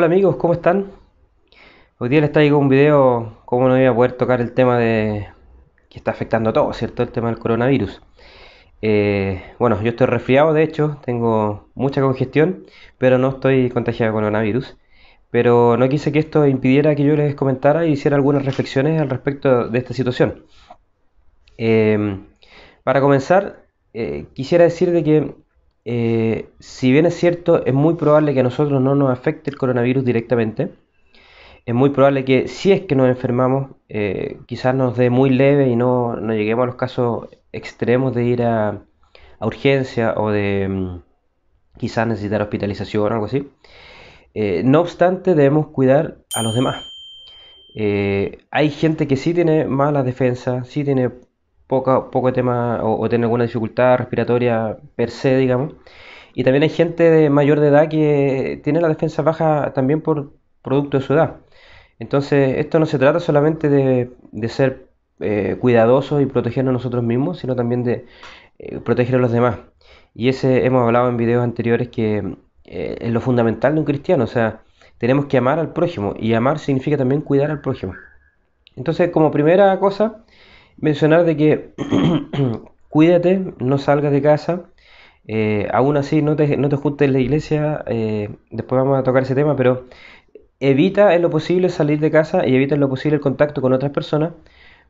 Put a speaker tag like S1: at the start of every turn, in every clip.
S1: Hola amigos, ¿cómo están? Hoy día les traigo un video, como no voy a poder tocar el tema de que está afectando a todos, ¿cierto? El tema del coronavirus. Eh, bueno, yo estoy resfriado, de hecho, tengo mucha congestión, pero no estoy contagiado de coronavirus. Pero no quise que esto impidiera que yo les comentara y hiciera algunas reflexiones al respecto de esta situación. Eh, para comenzar, eh, quisiera decir de que eh, si bien es cierto, es muy probable que a nosotros no nos afecte el coronavirus directamente, es muy probable que si es que nos enfermamos, eh, quizás nos dé muy leve y no, lleguemos a los casos extremos de ir a, urgencia o de mm, quizás necesitar hospitalización o algo así. Eh, no obstante, debemos cuidar a los demás. hay gente que sí tiene malas defensa, sí tiene poco, tema o, o tiene alguna dificultad respiratoria per se, digamos. Y también hay gente de mayor de edad que tiene la defensa baja también por producto de su edad. Entonces, esto no se trata solamente de, ser eh, cuidadosos y protegernos nosotros mismos, sino también de eh, proteger a los demás. Y ese hemos hablado en videos anteriores que eh, es lo fundamental de un cristiano, o sea, tenemos que amar al prójimo y amar significa también cuidar al prójimo. Entonces, como primera cosa, mencionar de que cuídate, no salgas de casa. Eh, aún así, no te, no te juntes en la iglesia. Eh, después vamos a tocar ese tema, pero evita en lo posible salir de casa y evita en lo posible el contacto con otras personas,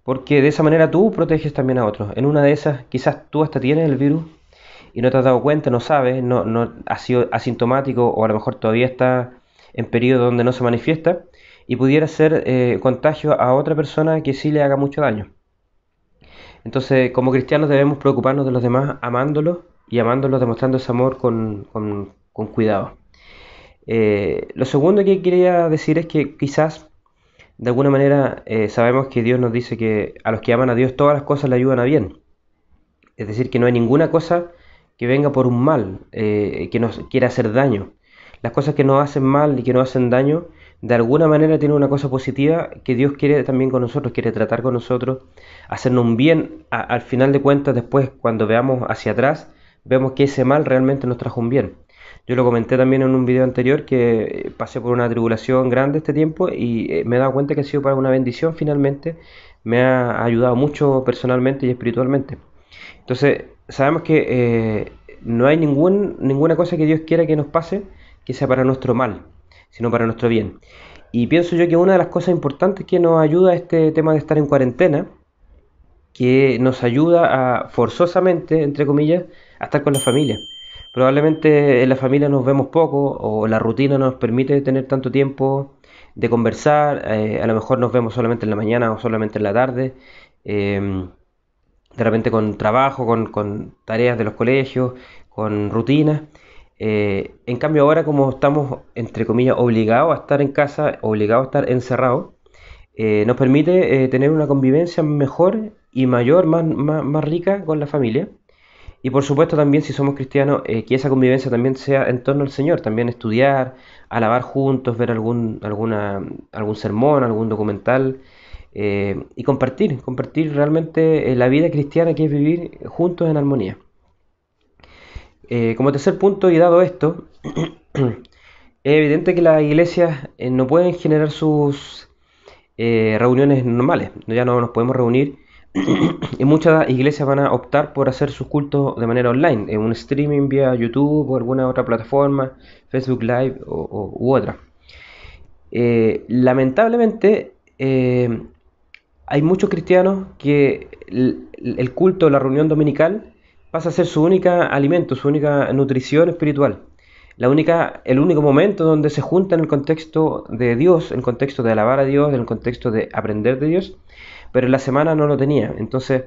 S1: porque de esa manera tú proteges también a otros. En una de esas, quizás tú hasta tienes el virus y no te has dado cuenta, no sabes, no, no sido asintomático o a lo mejor todavía está en periodo donde no se manifiesta y pudiera ser eh, contagio a otra persona que sí le haga mucho daño. Entonces, como cristianos debemos preocuparnos de los demás amándolos y amándolos demostrando ese amor con, cuidado. Eh, lo segundo que quería decir es que quizás de alguna manera eh, sabemos que Dios nos dice que a los que aman a Dios todas las cosas le ayudan a bien. Es decir, que no hay ninguna cosa que venga por un mal, eh, que nos quiera hacer daño. Las cosas que nos hacen mal y que nos hacen daño de alguna manera tiene una cosa positiva que Dios quiere también con nosotros, quiere tratar con nosotros, hacernos un bien. al final de cuentas, después, cuando veamos hacia atrás, vemos que ese mal realmente nos trajo un bien. Yo lo comenté también en un video anterior que eh, pasé por una tribulación grande este tiempo y eh, me he dado cuenta que ha sido para una bendición finalmente. Me ha ayudado mucho personalmente y espiritualmente. Entonces, sabemos que eh, no hay ninguna cosa que Dios quiera que nos pase que sea para nuestro mal sino para nuestro bien. Y pienso yo que una de las cosas importantes que nos ayuda a este tema de estar en cuarentena, que nos ayuda a forzosamente, entre comillas, a estar con la familia. Probablemente en la familia nos vemos poco o la rutina no nos permite tener tanto tiempo de conversar, eh, a lo mejor nos vemos solamente en la mañana o solamente en la tarde, em, de repente con trabajo, con, con, tareas de los colegios, con rutinas, eh, en cambio ahora como estamos, entre comillas, obligados a estar en casa, obligados a estar encerrados, eh, nos permite eh, tener una convivencia mejor y mayor, más, más, rica con la familia. Y por supuesto también, si somos cristianos, que esa convivencia también sea en torno al Señor, también estudiar, alabar juntos, ver algún, alguna, algún sermón, algún documental y compartir, compartir realmente la vida cristiana que es vivir juntos en armonía. Eh, como tercer punto, y dado esto, es evidente que las iglesias eh, no pueden generar sus eh, reuniones normales, ya no nos podemos reunir y muchas iglesias van a optar por hacer sus cultos de manera online, en un streaming vía YouTube o alguna otra plataforma, Facebook Live o, u otra. lamentablemente hay muchos cristianos que el, el, culto, la reunión dominical pasa a ser su única alimento, su única nutrición espiritual. La única, el único momento donde se junta en el contexto de Dios, en el contexto de alabar a Dios, en el contexto de aprender de Dios, pero en la semana no lo tenía. Entonces,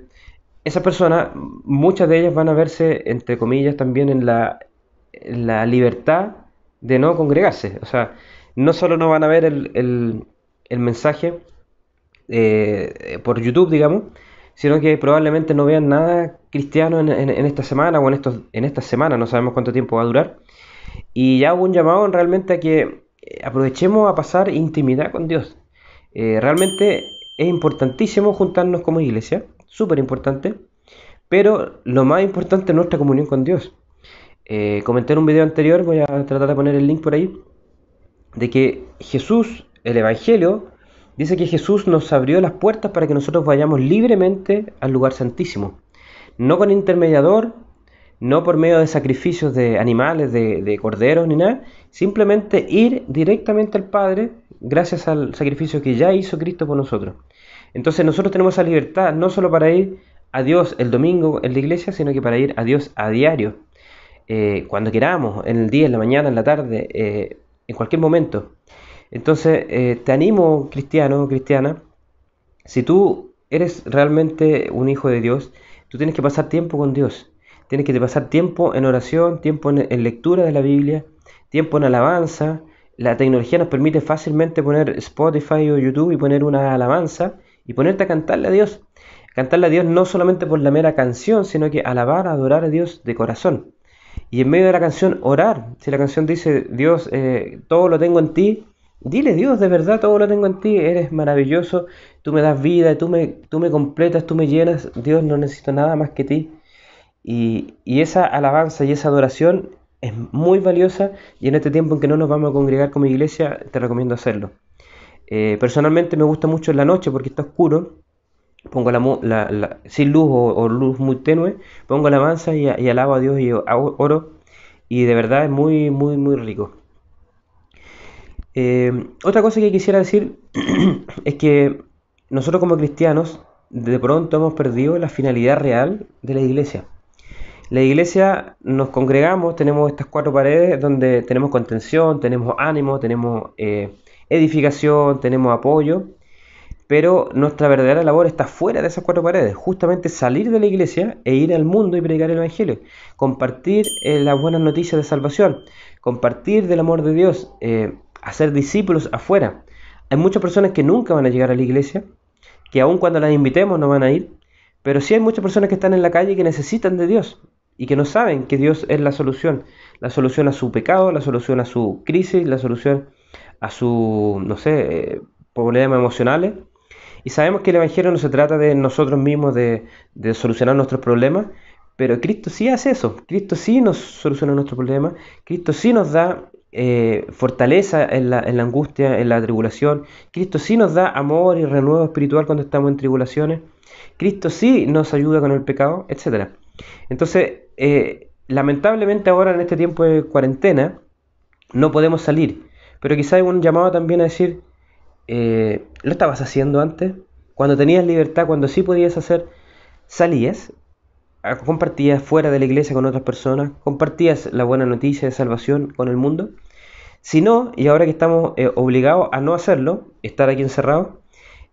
S1: esas personas, muchas de ellas van a verse, entre comillas, también en la, libertad de no congregarse. O sea, no solo no van a ver el, mensaje eh, por YouTube, digamos, sino que probablemente no vean nada cristiano en, esta semana o en, estos, en esta semana, no sabemos cuánto tiempo va a durar. Y ya hago un llamado realmente a que eh, aprovechemos a pasar intimidad con Dios. Eh, realmente es importantísimo juntarnos como iglesia, súper importante, pero lo más importante es nuestra comunión con Dios. Eh, comenté en un video anterior, voy a tratar de poner el link por ahí, de que Jesús, el Evangelio, dice que Jesús nos abrió las puertas para que nosotros vayamos libremente al lugar santísimo. No con intermediador, no por medio de sacrificios de animales, de, corderos ni nada, simplemente ir directamente al Padre gracias al sacrificio que ya hizo Cristo por nosotros. Entonces nosotros tenemos esa libertad no solo para ir a Dios el domingo en la iglesia, sino que para ir a Dios a diario, eh, cuando queramos, en el día, en la mañana, en la tarde, eh, en cualquier momento. Entonces, eh, te animo, cristiano, cristiana, si tú eres realmente un hijo de Dios, tú tienes que pasar tiempo con Dios. Tienes que pasar tiempo en oración, tiempo en, lectura de la Biblia, tiempo en alabanza. La tecnología nos permite fácilmente poner Spotify o YouTube y poner una alabanza y ponerte a cantarle a Dios. Cantarle a Dios no solamente por la mera canción, sino que alabar, adorar a Dios de corazón. Y en medio de la canción orar. Si la canción dice, Dios, eh, todo lo tengo en ti, Dile, Dios, de verdad todo lo tengo en ti, eres maravilloso, tú me das vida, tú me, tú me completas, tú me llenas, Dios, no necesito nada más que ti. Y, esa alabanza y esa adoración es muy valiosa y en este tiempo en que no nos vamos a congregar como iglesia, te recomiendo hacerlo. Eh, personalmente me gusta mucho en la noche porque está oscuro, pongo la, sin luz o, luz muy tenue, pongo alabanza y, y alabo a Dios y oro y de verdad es muy, muy, muy rico. Eh, otra cosa que quisiera decir es que nosotros como cristianos de pronto hemos perdido la finalidad real de la iglesia. La iglesia nos congregamos, tenemos estas cuatro paredes donde tenemos contención, tenemos ánimo, tenemos eh, edificación, tenemos apoyo, pero nuestra verdadera labor está fuera de esas cuatro paredes, justamente salir de la iglesia e ir al mundo y predicar el Evangelio, compartir eh, las buenas noticias de salvación, compartir del amor de Dios hacer discípulos afuera. Hay muchas personas que nunca van a llegar a la iglesia, que aun cuando las invitemos no van a ir, pero sí hay muchas personas que están en la calle y que necesitan de Dios y que no saben que Dios es la solución, la solución a su pecado, la solución a su crisis, la solución a su, no sé, eh, problemas emocionales. Y sabemos que el Evangelio no se trata de nosotros mismos, de, de solucionar nuestros problemas, pero Cristo sí hace eso, Cristo sí nos soluciona nuestros problemas, Cristo sí nos da eh, fortaleza en la, angustia, en la tribulación. Cristo sí nos da amor y renuevo espiritual cuando estamos en tribulaciones. Cristo sí nos ayuda con el pecado, etc. Entonces, eh, lamentablemente ahora en este tiempo de cuarentena no podemos salir. Pero quizá hay un llamado también a decir, eh, ¿lo estabas haciendo antes? Cuando tenías libertad, cuando sí podías hacer, salías compartías fuera de la iglesia con otras personas, compartías la buena noticia de salvación con el mundo. Si no, y ahora que estamos eh, obligados a no hacerlo, estar aquí encerrado,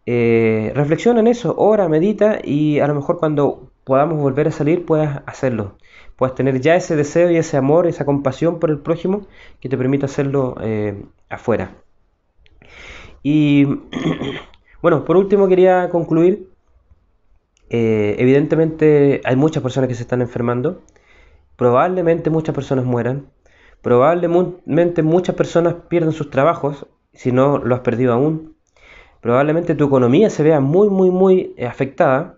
S1: eh, reflexiona en eso, ora, medita y a lo mejor cuando podamos volver a salir puedas hacerlo. Puedas tener ya ese deseo y ese amor, esa compasión por el prójimo que te permita hacerlo eh, afuera. Y bueno, por último quería concluir eh, evidentemente hay muchas personas que se están enfermando, probablemente muchas personas mueran, probablemente muchas personas pierdan sus trabajos si no lo has perdido aún, probablemente tu economía se vea muy, muy, muy eh, afectada.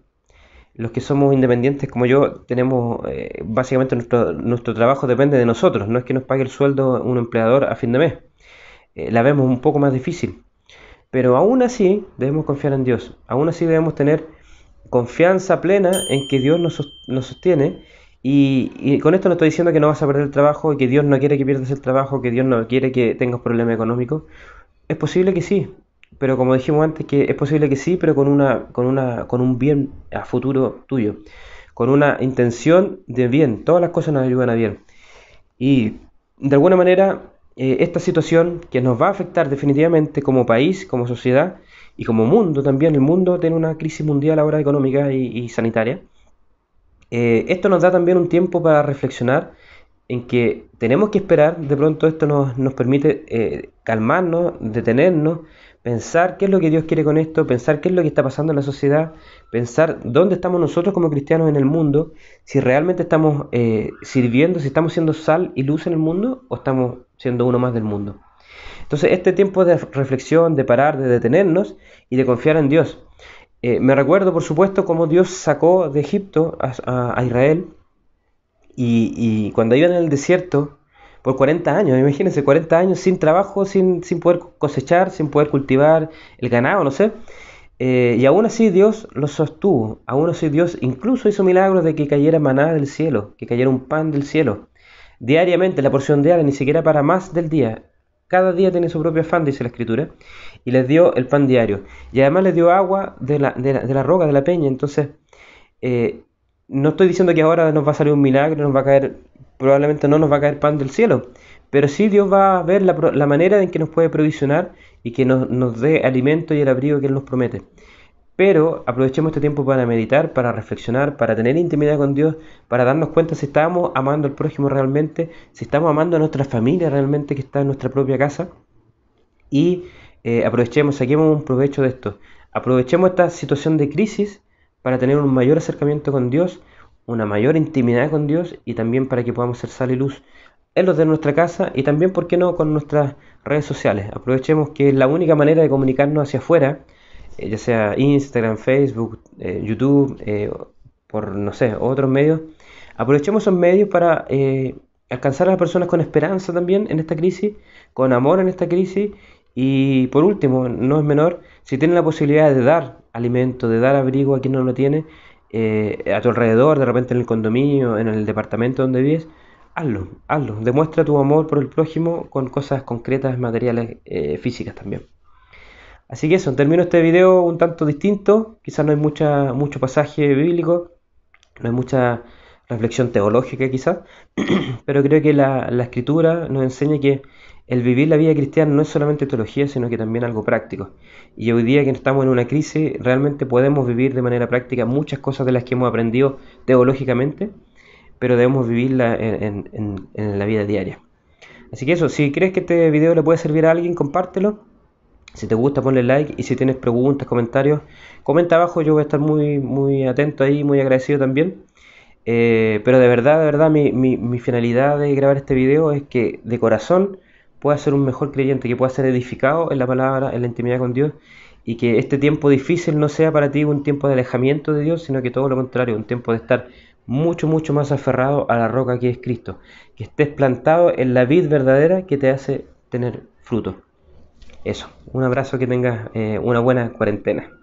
S1: Los que somos independientes como yo tenemos, eh, básicamente nuestro, trabajo depende de nosotros, no es que nos pague el sueldo un empleador a fin de mes. la vemos un poco más difícil. Pero aún así debemos confiar en Dios, aún así debemos tener confianza plena en que Dios nos, sostiene. Y, con esto no estoy diciendo que no vas a perder el trabajo, y que Dios no quiere que pierdas el trabajo, que Dios no quiere que tengas problemas económicos. Es posible que sí, pero como dijimos antes, que es posible que sí, pero con, una, con, una, con un bien a futuro tuyo, con una intención de bien. Todas las cosas nos ayudan a bien. Y de alguna manera, eh, esta situación que nos va a afectar definitivamente como país, como sociedad, y como mundo también, el mundo tiene una crisis mundial ahora económica y, sanitaria. Eh, esto nos da también un tiempo para reflexionar en que tenemos que esperar, de pronto esto nos, permite eh, calmarnos, detenernos, pensar qué es lo que Dios quiere con esto, pensar qué es lo que está pasando en la sociedad, pensar dónde estamos nosotros como cristianos en el mundo, si realmente estamos eh, sirviendo, si estamos siendo sal y luz en el mundo o estamos siendo uno más del mundo. Entonces, este tiempo de reflexión, de parar, de detenernos y de confiar en Dios. Eh, me recuerdo, por supuesto, cómo Dios sacó de Egipto a, Israel y, cuando iban en el desierto por 40 años, imagínense, 40 años sin trabajo, sin, poder cosechar, sin poder cultivar el ganado, no sé. Eh, y aún así Dios los sostuvo, aún así Dios incluso hizo milagros de que cayera maná del cielo, que cayera un pan del cielo. Diariamente, la porción diaria, ni siquiera para más del día, cada día tiene su propio afán, dice la escritura, y les dio el pan diario. Y además les dio agua de la, de la, roca, de la peña. Entonces, eh, no estoy diciendo que ahora nos va a salir un milagro, nos va a caer, probablemente no nos va a caer pan del cielo, pero sí Dios va a ver la, manera en que nos puede provisionar y que nos, nos dé alimento y el abrigo que Él nos promete. Pero aprovechemos este tiempo para meditar, para reflexionar, para tener intimidad con Dios, para darnos cuenta si estamos amando al prójimo realmente, si estamos amando a nuestra familia realmente que está en nuestra propia casa. Y eh, aprovechemos, saquemos un provecho de esto. Aprovechemos esta situación de crisis para tener un mayor acercamiento con Dios, una mayor intimidad con Dios y también para que podamos ser sal y luz en los de nuestra casa y también, ¿por qué no?, con nuestras redes sociales. Aprovechemos que es la única manera de comunicarnos hacia afuera eh, ya sea Instagram, Facebook, eh, YouTube, eh, por, no sé, otros medios, aprovechemos esos medios para alcanzar a las personas con esperanza también en esta crisis, con amor en esta crisis y por último, no es menor, si tienes la posibilidad de dar alimento, de dar abrigo a quien no lo tiene, a tu alrededor, de repente en el condominio, en el departamento donde vives, hazlo, hazlo. Demuestra tu amor por el prójimo con cosas concretas, materiales, físicas también. Así que eso, termino este video un tanto distinto, quizás no hay mucha, mucho pasaje bíblico, no hay mucha reflexión teológica quizás, pero creo que la, escritura nos enseña que el vivir la vida cristiana no es solamente teología, sino que también algo práctico. Y hoy día que estamos en una crisis, realmente podemos vivir de manera práctica muchas cosas de las que hemos aprendido teológicamente, pero debemos vivirla en, en la vida diaria. Así que eso, si crees que este video le puede servir a alguien, compártelo si te gusta, ponle like y si tienes preguntas, comentarios, comenta abajo, yo voy a estar muy, muy atento ahí, muy agradecido también. Eh, pero de verdad, de verdad, mi, mi, finalidad de grabar este video es que de corazón pueda ser un mejor creyente, que pueda ser edificado en la palabra, en la intimidad con Dios y que este tiempo difícil no sea para ti un tiempo de alejamiento de Dios, sino que todo lo contrario, un tiempo de estar mucho, mucho más aferrado a la roca que es Cristo, que estés plantado en la vid verdadera que te hace tener fruto. Eso, un abrazo, que tengas eh, una buena cuarentena.